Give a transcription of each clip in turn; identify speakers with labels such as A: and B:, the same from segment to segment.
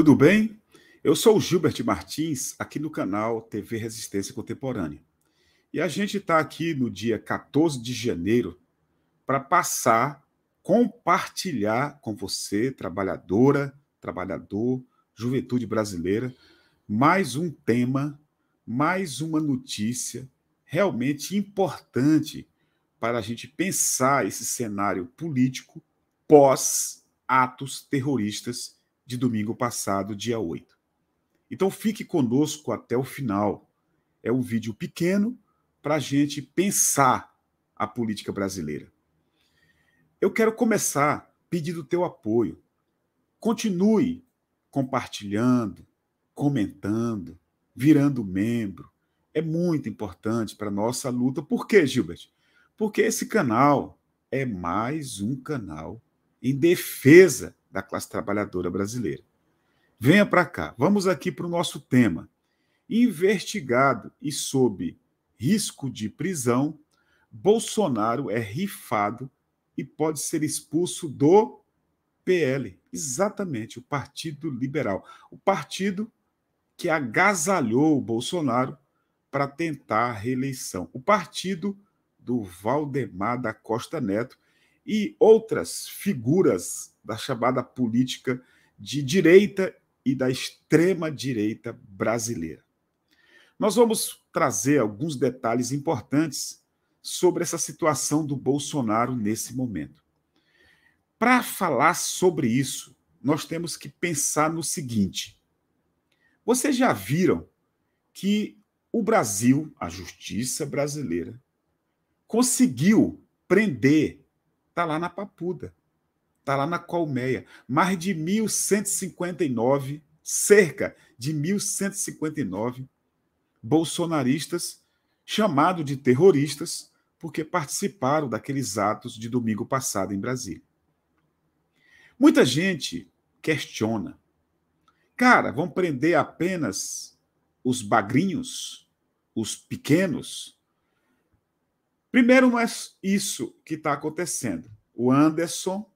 A: Tudo bem? Eu sou o Gilbert Martins, aqui no canal TV Resistência Contemporânea. E a gente está aqui no dia 14 de janeiro para passar, compartilhar com você, trabalhadora, trabalhador, juventude brasileira, mais um tema, mais uma notícia realmente importante para a gente pensar esse cenário político pós atos terroristas de domingo passado, dia 8. Então fique conosco até o final. É um vídeo pequeno para a gente pensar a política brasileira. Eu quero começar pedindo o teu apoio. Continue compartilhando, comentando, virando membro. É muito importante para a nossa luta. Por quê, Gilbert? Porque esse canal é mais um canal em defesa da classe trabalhadora brasileira. Venha para cá, vamos aqui para o nosso tema. Investigado e sob risco de prisão, Bolsonaro é rifado e pode ser expulso do PL. Exatamente, o Partido Liberal. O partido que agasalhou o Bolsonaro para tentar a reeleição. O partido do Valdemar da Costa Neto e outras figuras da chamada política de direita e da extrema-direita brasileira. Nós vamos trazer alguns detalhes importantes sobre essa situação do Bolsonaro nesse momento. Para falar sobre isso, nós temos que pensar no seguinte: vocês já viram que o Brasil, a justiça brasileira, conseguiu prender, está lá na Papuda, Está lá na colmeia. Mais de 1.159, cerca de 1.159 bolsonaristas chamados de terroristas porque participaram daqueles atos de domingo passado em Brasília. Muita gente questiona. Cara, vão prender apenas os bagrinhos, os pequenos? Primeiro, não é isso que está acontecendo. O Anderson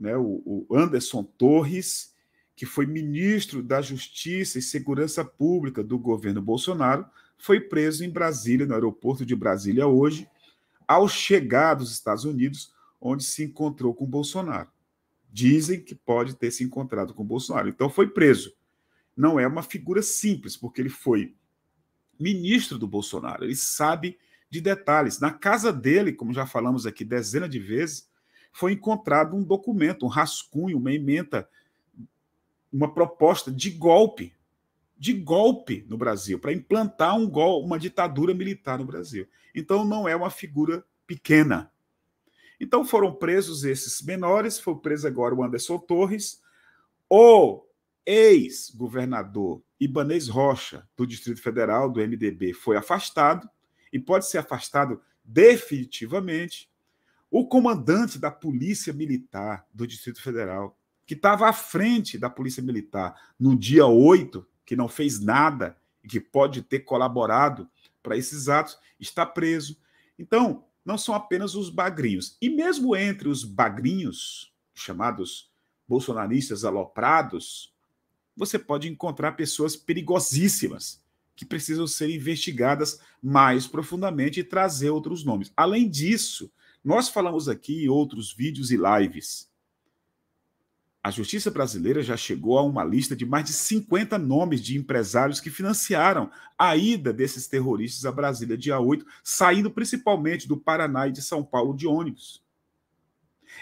A: né, o, o Anderson Torres, que foi ministro da Justiça e Segurança Pública do governo Bolsonaro, foi preso em Brasília, no aeroporto de Brasília hoje, ao chegar dos Estados Unidos, onde se encontrou com Bolsonaro. Dizem que pode ter se encontrado com Bolsonaro. Então foi preso. Não é uma figura simples, porque ele foi ministro do Bolsonaro. Ele sabe de detalhes. Na casa dele, como já falamos aqui dezenas de vezes, foi encontrado um documento, um rascunho, uma emenda, uma proposta de golpe, de golpe no Brasil, para implantar um gol, uma ditadura militar no Brasil. Então não é uma figura pequena. Então foram presos esses menores, foi preso agora o Anderson Torres, o ex-governador Ibanez Rocha, do Distrito Federal, do MDB, foi afastado e pode ser afastado definitivamente o comandante da Polícia Militar do Distrito Federal, que estava à frente da Polícia Militar no dia 8, que não fez nada e que pode ter colaborado para esses atos, está preso. Então, não são apenas os bagrinhos. E mesmo entre os bagrinhos, chamados bolsonaristas aloprados, você pode encontrar pessoas perigosíssimas que precisam ser investigadas mais profundamente e trazer outros nomes. Além disso, nós falamos aqui em outros vídeos e lives. A justiça brasileira já chegou a uma lista de mais de 50 nomes de empresários que financiaram a ida desses terroristas à Brasília dia 8, saindo principalmente do Paraná e de São Paulo de ônibus.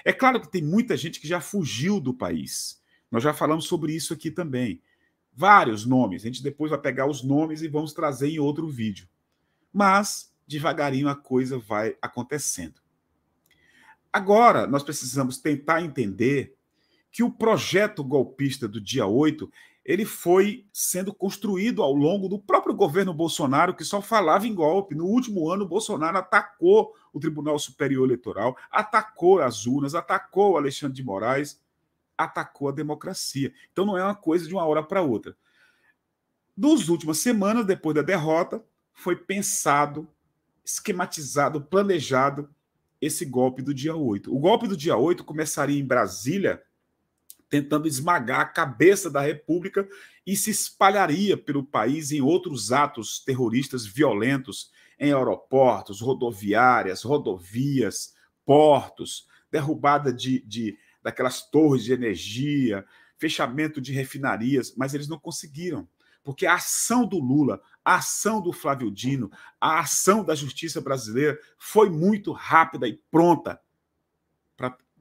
A: É claro que tem muita gente que já fugiu do país. Nós já falamos sobre isso aqui também. Vários nomes. A gente depois vai pegar os nomes e vamos trazer em outro vídeo. Mas, devagarinho, a coisa vai acontecendo. Agora, nós precisamos tentar entender que o projeto golpista do dia 8 ele foi sendo construído ao longo do próprio governo Bolsonaro, que só falava em golpe. No último ano, Bolsonaro atacou o Tribunal Superior Eleitoral, atacou as urnas, atacou o Alexandre de Moraes, atacou a democracia. Então não é uma coisa de uma hora para outra. Nos últimas semanas, depois da derrota, foi pensado, esquematizado, planejado esse golpe do dia 8. O golpe do dia 8 começaria em Brasília, tentando esmagar a cabeça da República e se espalharia pelo país em outros atos terroristas violentos em aeroportos, rodoviárias, rodovias, portos, derrubada de, de daquelas torres de energia, fechamento de refinarias, mas eles não conseguiram porque a ação do Lula, a ação do Flávio Dino, a ação da justiça brasileira foi muito rápida e pronta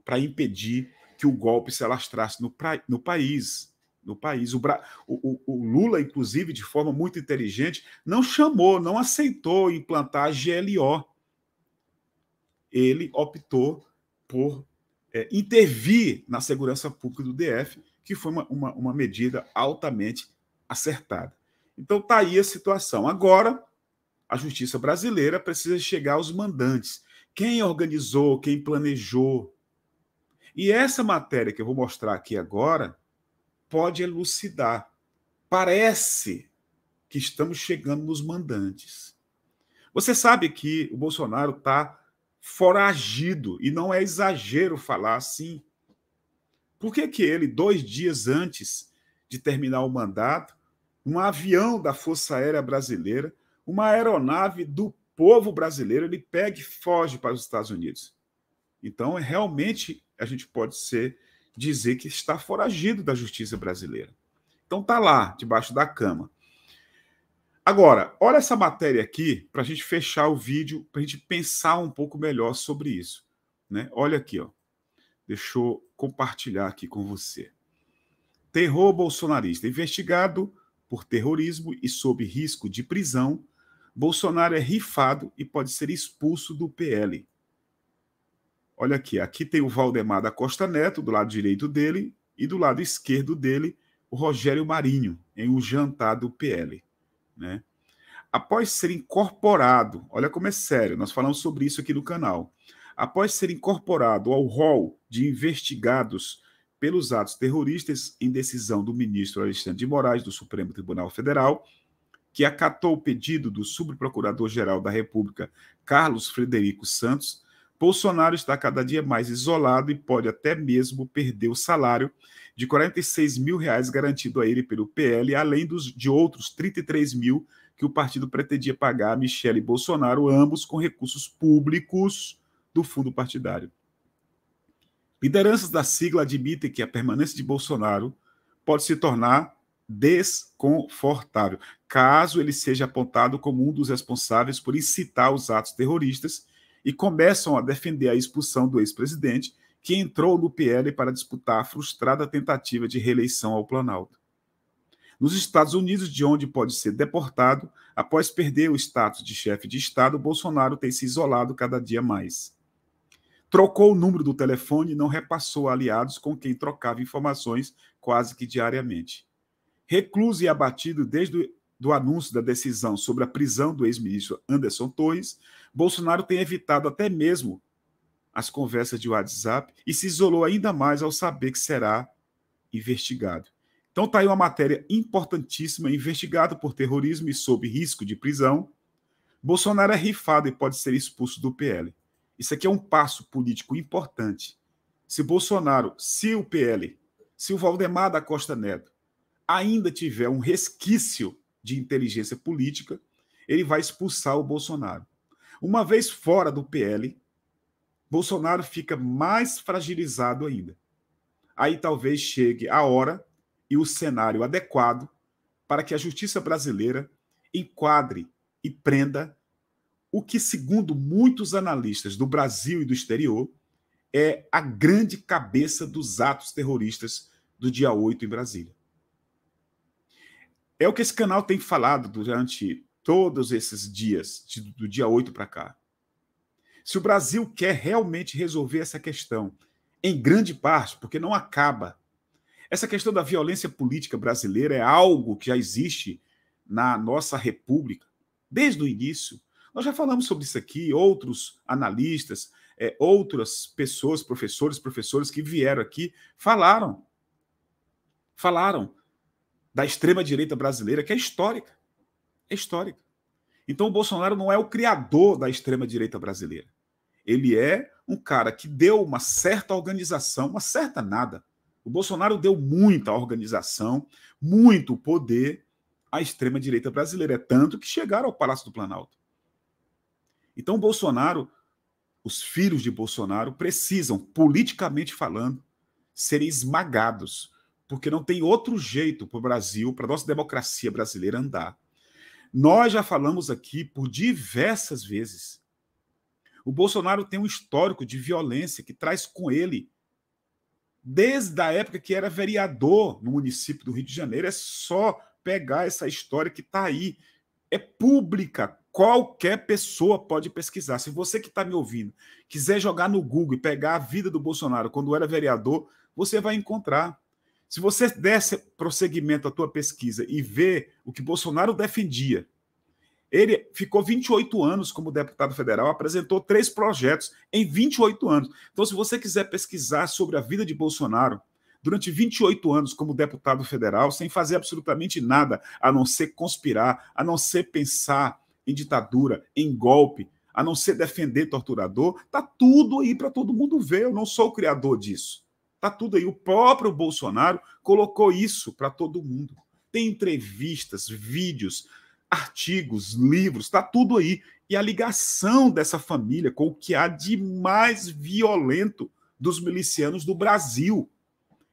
A: para impedir que o golpe se alastrasse no, pra, no país. No país. O, o, o, Lula, inclusive, de forma muito inteligente, não chamou, não aceitou implantar a GLO. Ele optou por é, intervir na segurança pública do DF, que foi uma, uma, uma medida altamente acertada. Então está aí a situação. Agora, a justiça brasileira precisa chegar aos mandantes. Quem organizou, quem planejou. E essa matéria que eu vou mostrar aqui agora pode elucidar. Parece que estamos chegando nos mandantes. Você sabe que o Bolsonaro está foragido, e não é exagero falar assim. Por que, que ele, dois dias antes de terminar o mandato, um avião da Força Aérea Brasileira, uma aeronave do povo brasileiro, ele pega e foge para os Estados Unidos. Então, realmente, a gente pode ser dizer que está foragido da justiça brasileira. Então, está lá, debaixo da cama. Agora, olha essa matéria aqui para a gente fechar o vídeo, para a gente pensar um pouco melhor sobre isso. Né? Olha aqui, ó. deixa eu compartilhar aqui com você. Terror bolsonarista investigado por terrorismo e sob risco de prisão, Bolsonaro é rifado e pode ser expulso do PL. Olha aqui, aqui tem o Valdemar da Costa Neto, do lado direito dele, e do lado esquerdo dele, o Rogério Marinho, em um jantar do PL. Né? Após ser incorporado, olha como é sério, nós falamos sobre isso aqui no canal. Após ser incorporado ao rol de investigados pelos atos terroristas em decisão do ministro Alexandre de Moraes do Supremo Tribunal Federal, que acatou o pedido do subprocurador-geral da República, Carlos Frederico Santos, Bolsonaro está cada dia mais isolado e pode até mesmo perder o salário de 46 mil reais garantido a ele pelo PL, além dos, de outros 33 mil que o partido pretendia pagar a Michele Bolsonaro, ambos com recursos públicos do fundo partidário. Lideranças da sigla admitem que a permanência de Bolsonaro pode se tornar desconfortável, caso ele seja apontado como um dos responsáveis por incitar os atos terroristas e começam a defender a expulsão do ex-presidente, que entrou no PL para disputar a frustrada tentativa de reeleição ao Planalto. Nos Estados Unidos, de onde pode ser deportado, após perder o status de chefe de Estado, Bolsonaro tem se isolado cada dia mais trocou o número do telefone e não repassou aliados com quem trocava informações quase que diariamente. Recluso e abatido desde o anúncio da decisão sobre a prisão do ex-ministro Anderson Torres, Bolsonaro tem evitado até mesmo as conversas de WhatsApp e se isolou ainda mais ao saber que será investigado. Então está aí uma matéria importantíssima, investigado por terrorismo e sob risco de prisão. Bolsonaro é rifado e pode ser expulso do PL. Isso aqui é um passo político importante. Se Bolsonaro, se o PL, se o Valdemar da Costa Neto ainda tiver um resquício de inteligência política, ele vai expulsar o Bolsonaro. Uma vez fora do PL, Bolsonaro fica mais fragilizado ainda. Aí talvez chegue a hora e o cenário adequado para que a justiça brasileira enquadre e prenda o que, segundo muitos analistas do Brasil e do exterior, é a grande cabeça dos atos terroristas do dia 8 em Brasília. É o que esse canal tem falado durante todos esses dias, do dia 8 para cá. Se o Brasil quer realmente resolver essa questão, em grande parte, porque não acaba. Essa questão da violência política brasileira é algo que já existe na nossa República desde o início nós já falamos sobre isso aqui, outros analistas, é, outras pessoas, professores, professores que vieram aqui, falaram. Falaram da extrema-direita brasileira, que é histórica. É histórica. Então, o Bolsonaro não é o criador da extrema-direita brasileira. Ele é um cara que deu uma certa organização, uma certa nada. O Bolsonaro deu muita organização, muito poder à extrema-direita brasileira. É tanto que chegaram ao Palácio do Planalto. Então, Bolsonaro, os filhos de Bolsonaro precisam, politicamente falando, serem esmagados, porque não tem outro jeito para o Brasil, para a nossa democracia brasileira andar. Nós já falamos aqui por diversas vezes. O Bolsonaro tem um histórico de violência que traz com ele desde a época que era vereador no município do Rio de Janeiro. É só pegar essa história que está aí. É pública, qualquer pessoa pode pesquisar. Se você que está me ouvindo quiser jogar no Google e pegar a vida do Bolsonaro quando era vereador, você vai encontrar. Se você desse prosseguimento à tua pesquisa e ver o que Bolsonaro defendia, ele ficou 28 anos como deputado federal, apresentou três projetos em 28 anos. Então, se você quiser pesquisar sobre a vida de Bolsonaro durante 28 anos como deputado federal, sem fazer absolutamente nada a não ser conspirar, a não ser pensar em ditadura, em golpe, a não ser defender torturador, tá tudo aí para todo mundo ver. Eu não sou o criador disso. Tá tudo aí. O próprio Bolsonaro colocou isso para todo mundo. Tem entrevistas, vídeos, artigos, livros, tá tudo aí. E a ligação dessa família com o que há de mais violento dos milicianos do Brasil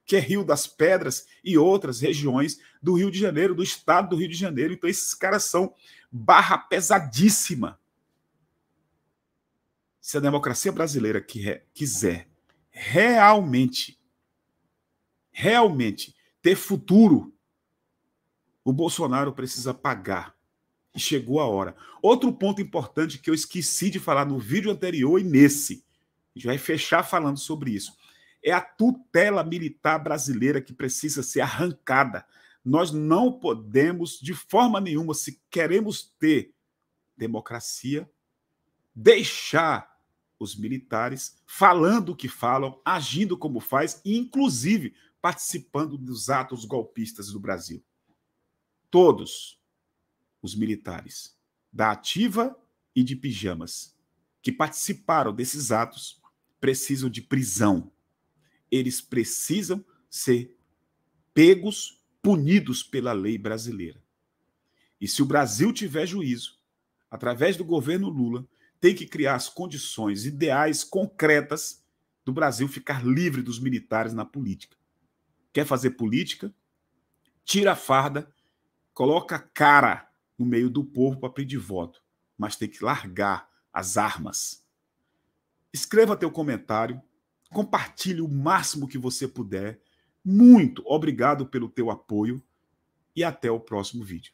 A: que é Rio das Pedras e outras regiões do Rio de Janeiro, do estado do Rio de Janeiro. Então, esses caras são barra pesadíssima. Se a democracia brasileira quiser realmente, realmente ter futuro, o Bolsonaro precisa pagar. E chegou a hora. Outro ponto importante que eu esqueci de falar no vídeo anterior e nesse, a gente vai fechar falando sobre isso é a tutela militar brasileira que precisa ser arrancada. Nós não podemos, de forma nenhuma, se queremos ter democracia, deixar os militares falando o que falam, agindo como faz, e inclusive participando dos atos golpistas do Brasil. Todos os militares, da ativa e de pijamas, que participaram desses atos, precisam de prisão eles precisam ser pegos, punidos pela lei brasileira. E se o Brasil tiver juízo, através do governo Lula, tem que criar as condições ideais, concretas, do Brasil ficar livre dos militares na política. Quer fazer política? Tira a farda, coloca a cara no meio do povo para pedir voto, mas tem que largar as armas. Escreva teu comentário, Compartilhe o máximo que você puder. Muito obrigado pelo teu apoio e até o próximo vídeo.